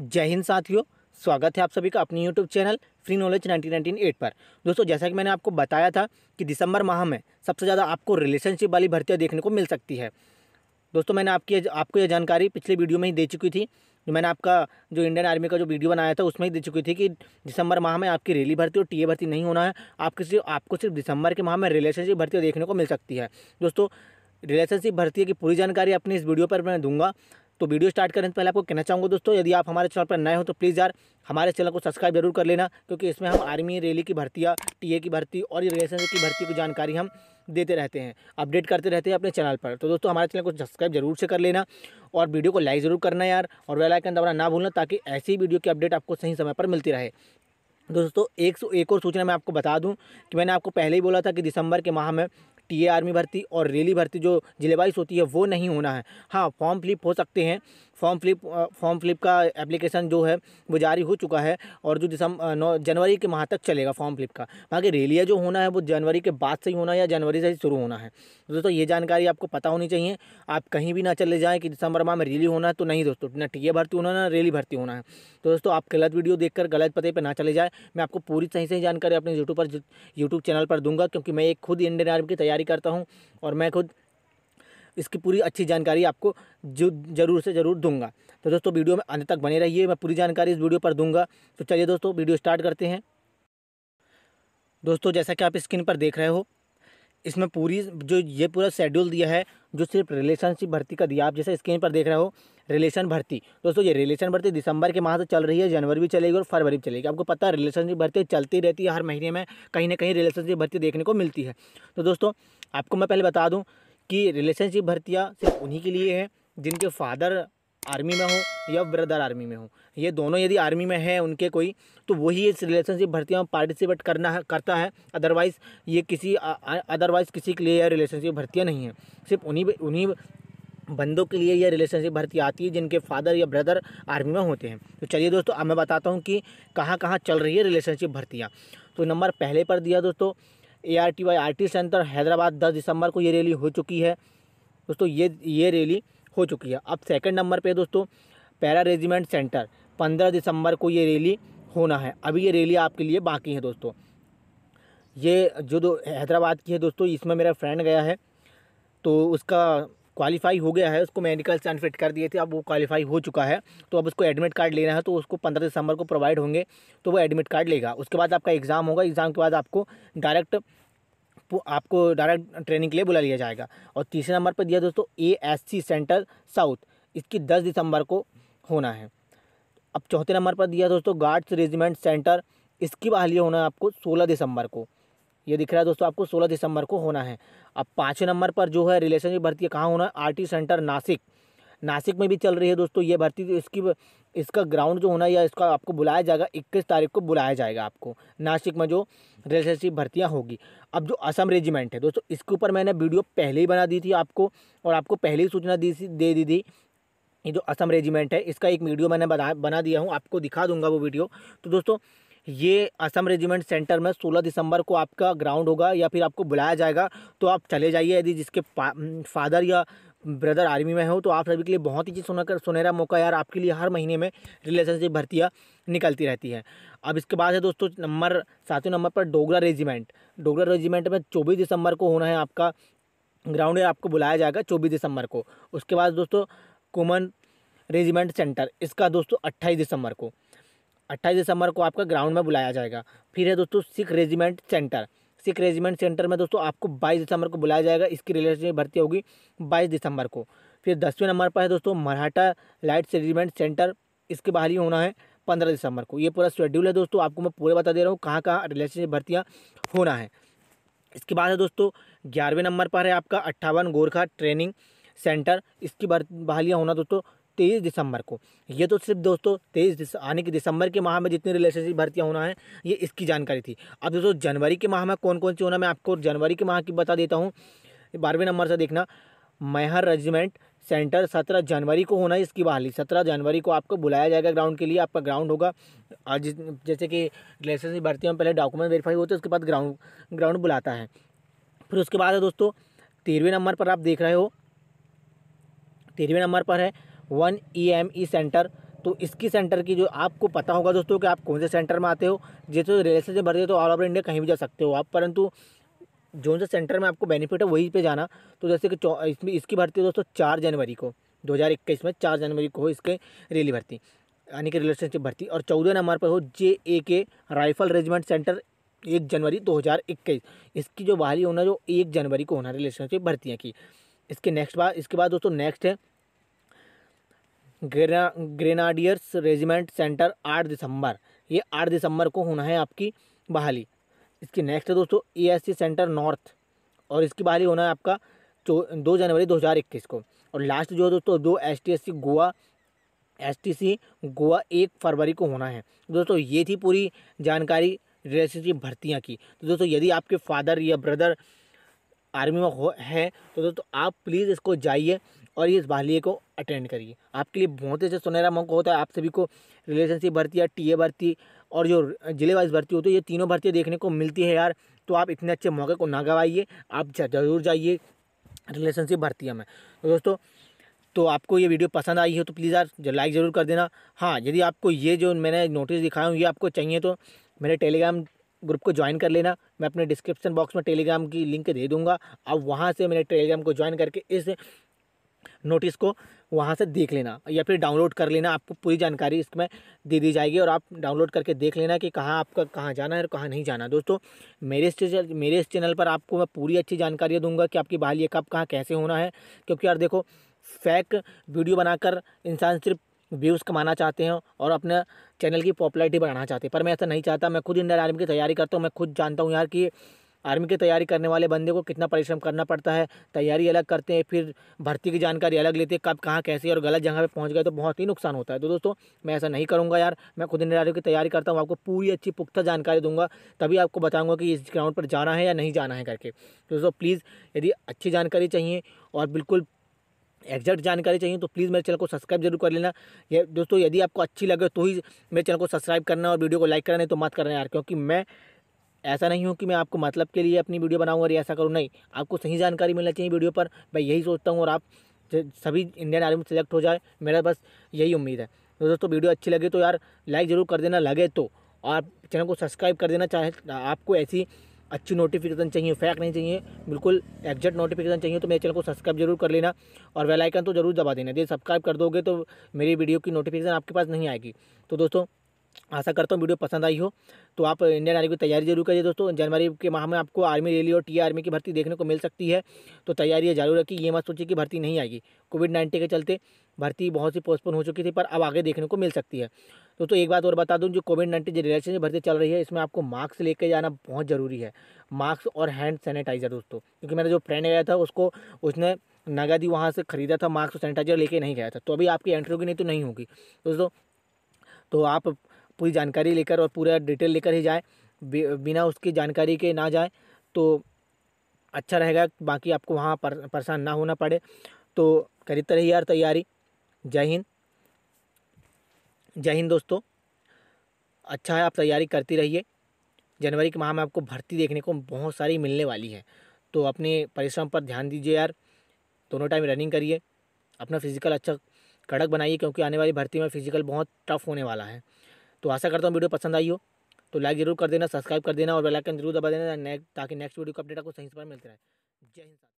जय हिंद साथियों स्वागत है आप सभी का अपनी यूट्यूब चैनल फ्री नॉलेज 1998 पर दोस्तों जैसा कि मैंने आपको बताया था कि दिसंबर माह में सबसे ज़्यादा आपको रिलेशनशिप वाली भर्तियाँ देखने को मिल सकती है दोस्तों मैंने आपकी आपको यह जानकारी पिछले वीडियो में ही दे चुकी थी जो मैंने आपका जो इंडियन आर्मी का जो वीडियो बनाया था उसमें ही दे चुकी थी कि दिसंबर माह में आपकी रैली भर्ती और टीए भर्ती नहीं होना है आपके सिर्फ आपको सिर्फ दिसंबर के माह में रिलेशनशिप भर्ती देखने को मिल सकती है दोस्तों रिलेशनशिप भर्ती की पूरी जानकारी अपनी इस वीडियो पर मैं दूंगा तो वीडियो स्टार्ट करने से पहले आपको कहना चाहूँगा दोस्तों यदि आप हमारे चैनल पर नए हो तो प्लीज़ यार हमारे चैनल को सब्सक्राइब जरूर कर लेना क्योंकि इसमें हम आर्मी रैली की भर्तियाँ टी की भर्ती और रिलेशनशिप की भर्ती की जानकारी हम देते रहते हैं अपडेट करते रहते हैं अपने चैनल पर तो दोस्तों हमारे चैनल को सब्सक्राइब जरूर से कर लेना और वीडियो को लाइक ज़रूर करना यार और वेल आइकन दबाना ना भूलना ताकि ऐसी वीडियो की अपडेट आपको सही समय पर मिलती रहे दोस्तों एक एक और सूचना मैं आपको बता दूं कि मैंने आपको पहले ही बोला था कि दिसंबर के माह में टी आर्मी भर्ती और रेली भर्ती जो जिलेवाइस होती है वो नहीं होना है हाँ फॉर्म फिलिप हो सकते हैं फॉर्म फ्लिप फॉर्म फ्लिप का एप्लीकेशन जो है वो जारी हो चुका है और जो दिसंबर नौ जनवरी के माह तक चलेगा फॉर्म फ्लिप का बाकी रेलिया जो होना है वो जनवरी के बाद से ही होना है या जनवरी से ही शुरू होना है दोस्तों ये जानकारी आपको पता होनी चाहिए आप कहीं भी ना चले जाएँ कि दिसंबर माह में रेली होना है तो नहीं दोस्तों ना टी भर्ती होना ना रेली भर्ती होना है तो दोस्तों आप गलत वीडियो देखकर गलत पते पर ना चले जाए मैं आपको पूरी सही सही जानकारी अपने यूट्यूब पर यूट्यूब चैनल पर दूंगा क्योंकि मैं एक खुद इंडियन आर्मी की तैयारी करता हूँ और मैं खुद इसकी पूरी अच्छी जानकारी आपको जो ज़रूर से ज़रूर दूंगा तो दोस्तों वीडियो में अंत तक बने रहिए मैं पूरी जानकारी इस वीडियो पर दूंगा तो चलिए दोस्तों वीडियो स्टार्ट करते हैं दोस्तों जैसा कि आप स्क्रीन पर देख रहे हो इसमें पूरी जो ये पूरा शेड्यूल दिया है जो सिर्फ रिलेशनशिप भर्ती का दिया आप जैसे स्क्रीन पर देख रहे हो रिलेशन भर्ती दोस्तों ये रिलेशन भर्ती दिसंबर के माह से चल रही है जनवरी भी चलेगी और फरवरी भी चलेगी आपको पता है रिलेशनशिप भर्ती चलती रहती है हर महीने में कहीं ना कहीं रिलेशनशिप भर्ती देखने को मिलती है तो दोस्तों आपको मैं पहले बता दूँ कि रिलेशनशिप भर्तियाँ सिर्फ उन्हीं के लिए हैं जिनके फादर आर्मी में हो या ब्रदर आर्मी में हो ये दोनों यदि आर्मी में है उनके कोई तो वही इस रिलेशनशिप भर्तियों में पार्टिसिपेट करना है करता है अदरवाइज़ ये किसी अदरवाइज़ किसी के लिए यह रिलेशनशिप भर्तियाँ नहीं है सिर्फ उन्हीं उन्हीं बंदों के लिए यह रिलेशनशिप भर्ती आती है जिनके फादर या ब्रदर आर्मी में होते हैं तो चलिए दोस्तों अब मैं बताता हूँ कि कहाँ कहाँ चल रही है रिलेशनशिप भर्तियाँ तो नंबर पहले पर दिया दोस्तों A R T Y arty centre Hyderabad दस दिसंबर को ये रैली हो चुकी है दोस्तों ये ये रैली हो चुकी है अब सेकंड नंबर पे दोस्तों पैरा रेजिमेंट सेंटर पंद्रह दिसंबर को ये रैली होना है अभी ये रैली आपके लिए बाकी है दोस्तों ये जो दो हैदराबाद की है दोस्तों इसमें मेरा फ्रेंड गया है तो उसका क्वालिफाई हो गया है उसको मेडिकल से फिट कर दिए थे अब वो क्वालिफाई हो चुका है तो अब उसको एडमिट कार्ड लेना है तो उसको पंद्रह दिसंबर को प्रोवाइड होंगे तो वो एडमिट कार्ड लेगा उसके बाद आपका एग्ज़ाम होगा एग्ज़ाम के बाद आपको डायरेक्ट आपको डायरेक्ट ट्रेनिंग के लिए बुला लिया जाएगा और तीसरे नंबर पर दिया दोस्तों A S C centre south इसकी दस दिसंबर को होना है अब चौथे नंबर पर दिया दोस्तों गार्ड्स रेजिमेंट सेंटर इसकी बहाली होना है आपको सोलह दिसंबर को ये दिख रहा है दोस्तों आपको 16 दिसंबर को होना है अब पाँचवें नंबर पर जो है रिलेशनशिप भर्ती कहाँ होना है आर सेंटर नासिक नासिक में भी चल रही है दोस्तों ये भर्ती तो इसकी इसका ग्राउंड जो होना है या इसका आपको बुलाया जाएगा इक्कीस तारीख को बुलाया जाएगा आपको नासिक में जो रिलेशनशिप भर्तियाँ होगी अब जो असम रेजिमेंट है दोस्तों इसके ऊपर मैंने वीडियो पहले ही बना दी थी आपको और आपको पहले ही सूचना दी दे दी थी ये जो असम रेजिमेंट है इसका एक वीडियो मैंने बना बना दिया हूँ आपको दिखा दूंगा वो वीडियो तो दोस्तों ये असम रेजिमेंट सेंटर में 16 दिसंबर को आपका ग्राउंड होगा या फिर आपको बुलाया जाएगा तो आप चले जाइए यदि जिसके फादर या ब्रदर आर्मी में हो तो आप सभी के लिए बहुत ही चीज़ सुनकर सुनहरा मौका यार आपके लिए हर महीने में रिलेशनशिप भर्तियाँ निकलती रहती है अब इसके बाद है दोस्तों नंबर सातवें नंबर पर डोगरा रेजिमेंट डोगरा रेजिमेंट में चौबीस दिसंबर को होना है आपका ग्राउंड आपको बुलाया जाएगा चौबीस दिसंबर को उसके बाद दोस्तों कुमन रेजिमेंट सेंटर इसका दोस्तों अट्ठाईस दिसंबर को अट्ठाईस दिसंबर को आपका ग्राउंड में बुलाया जाएगा फिर है दोस्तों Sikh regiment centre Sikh regiment centre में दोस्तों आपको बाईस दिसंबर को बुलाया जाएगा इसकी रिलेटेड भर्ती होगी बाईस दिसंबर को फिर दसवें नंबर पर है दोस्तों मराठा लाइट रेजिमेंट सेंटर इसके बाहर ही होना है पंद्रह दिसंबर को ये पूरा शेड्यूल है दोस्तों आपको मैं पूरे बता दे रहा हूँ कहाँ कहाँ रिलेशनशिप भर्तियाँ होना है इसके बाद है दोस्तों ग्यारहवें नंबर पर है आपका अट्ठावन गोरखा ट्रेनिंग सेंटर इसकी बहालियाँ होना दोस्तों तेईस दिसंबर को ये तो सिर्फ दोस्तों तेईस आने के दिसंबर के माह में जितनी रिलेशनशिप भर्तियाँ होना है ये इसकी जानकारी थी अब दोस्तों जनवरी के माह में कौन कौन सी होना मैं आपको जनवरी के माह की बता देता हूँ बारहवें नंबर से देखना मैहर रेजिमेंट सेंटर सत्रह जनवरी को होना है इसकी बहाली सत्रह जनवरी को आपको बुलाया जाएगा ग्राउंड के लिए आपका ग्राउंड होगा आज जैसे कि रिलेशन से भर्ती में पहले डॉक्यूमेंट वेरीफाई होते हैं उसके बाद ग्राउंड ग्राउंड बुलाता है फिर उसके बाद है दोस्तों तेरहवें नंबर पर आप देख रहे हो तेरहवें नंबर पर है one E M E centre तो इसकी सेंटर की जो आपको पता होगा दोस्तों कि आप कौन से सेंटर में आते हो जैसे तो रेल से भरते हो तो ऑल ओवर इंडिया कहीं भी जा सकते हो आप परंतु जो से सेंटर में आपको बेनिफिट है वहीं पे जाना तो जैसे कि इसमें इसकी भर्ती दोस्तों चार जनवरी को 2021 में चार जनवरी को हो इसके रेली भर्ती यानी कि रिलेशनशिप भर्ती और चौदह नंबर पर हो जे ए के राइफल रेजिमेंट सेंटर एक जनवरी 2021 इसकी जो बहाली होना जो एक जनवरी को होना रिलेशनशिप भर्तियाँ की इसके नेक्स्ट बार इसके बाद दोस्तों नेक्स्ट है ग्रेना ग्रेनाडियर्स रेजिमेंट सेंटर आठ दिसंबर ये आठ दिसंबर को होना है आपकी बहाली इसकी नेक्स्ट है दोस्तों ए सेंटर नॉर्थ और इसकी बहाली होना है आपका चौ दो जनवरी 2021 को और लास्ट जो है दोस्तों दो S T S C Goa S T C Goa एक फरवरी को होना है दोस्तों ये थी पूरी जानकारी रिलेशनशिप भर्तियाँ की तो दोस्तों यदि आपके फादर या ब्रदर आर्मी में हो है तो दोस्तों आप प्लीज़ इसको जाइए और इस वालिये को अटेंड करिए आपके लिए बहुत ही अच्छा सुनहरा मौका होता है आप सभी को रिलेशनशिप भर्ती या टी ए भर्ती और जो जिले वाइज भर्ती होती है ये तीनों भर्ती देखने को मिलती है यार तो आप इतने अच्छे मौके को ना गवाइए आप ज़रूर जाइए रिलेशनशिप भर्ती में तो दोस्तों तो आपको ये वीडियो पसंद आई हो तो प्लीज़ यार लाइक ज़रूर कर देना हाँ यदि आपको ये जो मैंने नोटिस दिखाया हूँ ये आपको चाहिए तो मेरे टेलीग्राम ग्रुप को ज्वाइन कर लेना मैं अपने डिस्क्रिप्शन बॉक्स में टेलीग्राम की लिंक दे दूंगा आप वहाँ से मेरे टेलीग्राम को ज्वाइन करके इस नोटिस को वहाँ से देख लेना या फिर डाउनलोड कर लेना आपको पूरी जानकारी इसमें दे दी जाएगी और आप डाउनलोड करके देख लेना कि कहाँ आपका कहाँ जाना है और कहाँ नहीं जाना दोस्तों मेरे इस चैनल मेरे इस चैनल पर आपको मैं पूरी अच्छी जानकारी दूंगा कि आपकी बहाली कब कहाँ कैसे होना है क्योंकि यार देखो फैक वीडियो बनाकर इंसान सिर्फ व्यूज़ कमाना चाहते हैं और अपने चैनल की पॉपुलरिटी बढ़ाना चाहते हैं पर मैं ऐसा नहीं चाहता मैं खुद इंडियन आर्मी की तैयारी करता हूँ मैं खुद जानता हूँ यार कि आर्मी की तैयारी करने वाले बंदे को कितना परिश्रम करना पड़ता है तैयारी अलग करते हैं फिर भर्ती की जानकारी अलग लेते हैं कब कहाँ कैसे और गलत जगह पर पहुँच गए तो बहुत ही नुकसान होता है तो दोस्तों मैं ऐसा नहीं करूँगा यार मैं खुद निरारियों की तैयारी करता हूँ आपको पूरी अच्छी पुख्ता जानकारी दूंगा तभी आपको बताऊँगा कि इस ग्राउंड पर जाना है या नहीं जाना है करके तो दोस्तों प्लीज़ यदि अच्छी जानकारी चाहिए और बिल्कुल एग्जैक्ट जानकारी चाहिए तो प्लीज़ मेरे चैनल को सब्सक्राइब जरूर कर लेना ये दोस्तों यदि आपको अच्छी लगे तो ही मेरे चैनल को सब्सक्राइब करना और वीडियो को लाइक करना नहीं तो मत करना यार क्योंकि मैं ऐसा नहीं हो कि मैं आपको मतलब के लिए अपनी वीडियो बनाऊँ और ऐसा करूँ नहीं आपको सही जानकारी मिलना चाहिए वीडियो पर मैं यही सोचता हूँ और आप सभी इंडियन आर्मी में सेलेक्ट हो जाए मेरा बस यही उम्मीद है तो दोस्तों वीडियो अच्छी लगे तो यार लाइक ज़रूर कर देना लगे तो और चैनल को सब्सक्राइब कर देना चाहे आपको ऐसी अच्छी नोटिफिकेशन चाहिए फैक नहीं चाहिए बिल्कुल एग्जैक्ट नोटिफिकेशन चाहिए तो मेरे चैनल को सब्सक्राइब जरूर कर लेना और वेलाइकन तो जरूर दबा देना यदि सब्सक्राइब कर दोगे तो मेरी वीडियो की नोटिफिकेशन आपके पास नहीं आएगी तो दोस्तों आशा करता हूँ वीडियो पसंद आई हो तो आप इंडियन आर्मी की तैयारी जरूर करिए दोस्तों जनवरी के माह में आपको आर्मी रैली और टी आर्मी की भर्ती देखने को मिल सकती है तो तैयारी जरूर रखिए ये मत सोचिए कि भर्ती नहीं आएगी कोविड नाइन्टीन के चलते भर्ती बहुत सी पोस्टपोन हो चुकी थी पर अब आगे देखने को मिल सकती है दोस्तों तो एक बात और बता दूँ जो कोविड नाइन्टीन जो रिलेशन की भर्ती चल रही है इसमें आपको मास्क लेके जाना बहुत ज़रूरी है मास्क और हैंड सैनिटाइजर दोस्तों क्योंकि मेरा जो फ्रेंड गया था उसको उसने नगद ही वहाँ से ख़रीदा था मास्क और सैनिटाइजर लेके नहीं गया था तो अभी आपकी एंट्री होगी नहीं तो नहीं होगी दोस्तों तो आप पूरी जानकारी लेकर और पूरा डिटेल लेकर ही जाए बिना उसकी जानकारी के ना जाए तो अच्छा रहेगा बाकी आपको वहाँ पर परेशान ना होना पड़े तो करीते रहिए यार तैयारी जय हिंद जय हिंद दोस्तों अच्छा है आप तैयारी करती रहिए जनवरी के माह में आपको भर्ती देखने को बहुत सारी मिलने वाली है तो अपने परिश्रम पर ध्यान दीजिए यार दोनों टाइम रनिंग करिए अपना फिजिकल अच्छा कड़क बनाइए क्योंकि आने वाली भर्ती में फिजिकल बहुत टफ होने वाला है तो आशा करता हूँ वीडियो पसंद आई हो तो लाइक जरूर कर देना सब्सक्राइब कर देना और बेलाइकन जरूर दबा देना ताकि नेक्स्ट वीडियो का अपडेट आपको सही समय मिलता रहे जय हिंद